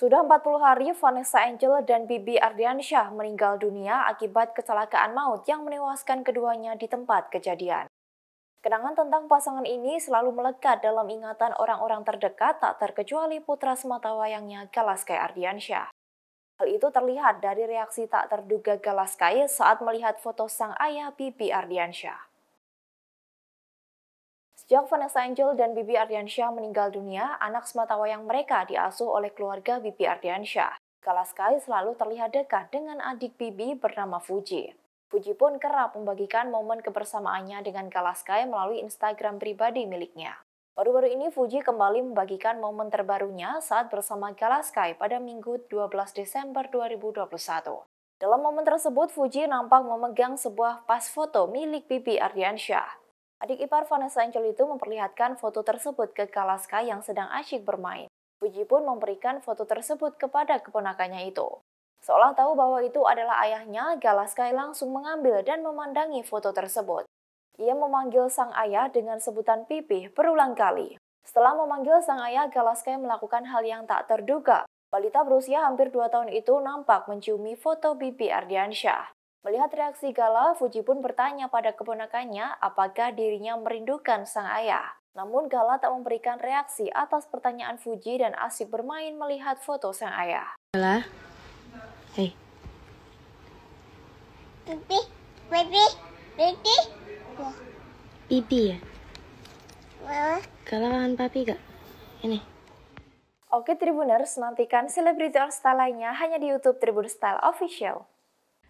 Sudah 40 hari Vanessa Angel dan Bibi Ardiansyah meninggal dunia akibat kecelakaan maut yang menewaskan keduanya di tempat kejadian. Kenangan tentang pasangan ini selalu melekat dalam ingatan orang-orang terdekat tak terkecuali putra semata sematawayangnya Galaskai Ardiansyah. Hal itu terlihat dari reaksi tak terduga Galaskai saat melihat foto sang ayah Bibi Ardiansyah. Sejak Vanessa Angel dan Bibi Ardiansyah meninggal dunia, anak sematawayang mereka diasuh oleh keluarga Bibi Ardiansyah. Kala sekali selalu terlihat dekat dengan adik Bibi bernama Fuji. Fuji pun kerap membagikan momen kebersamaannya dengan Kalaskai melalui Instagram pribadi miliknya. Baru-baru ini Fuji kembali membagikan momen terbarunya saat bersama Kalaskai pada Minggu 12 Desember 2021. Dalam momen tersebut, Fuji nampak memegang sebuah pas foto milik Bibi Ardiansyah. Adik ipar Vanessa Angel itu memperlihatkan foto tersebut ke Kalaska yang sedang asyik bermain. Puji pun memberikan foto tersebut kepada keponakannya itu. Seolah tahu bahwa itu adalah ayahnya, Galaskai langsung mengambil dan memandangi foto tersebut. Ia memanggil sang ayah dengan sebutan pipih berulang kali. Setelah memanggil sang ayah, Galaskai melakukan hal yang tak terduga. Balita berusia hampir dua tahun itu nampak menciumi foto Bibi Ardiansyah. Melihat reaksi Gala, Fuji pun bertanya pada keponakannya apakah dirinya merindukan sang ayah. Namun Gala tak memberikan reaksi atas pertanyaan Fuji dan asyik bermain melihat foto sang ayah. Gala, hei. Bibi, bibi, bibi. Bibi ya? Gala makan papi gak? Ini. Oke Tribuners, nantikan selebriti all lainnya hanya di Youtube Tribun Style Official.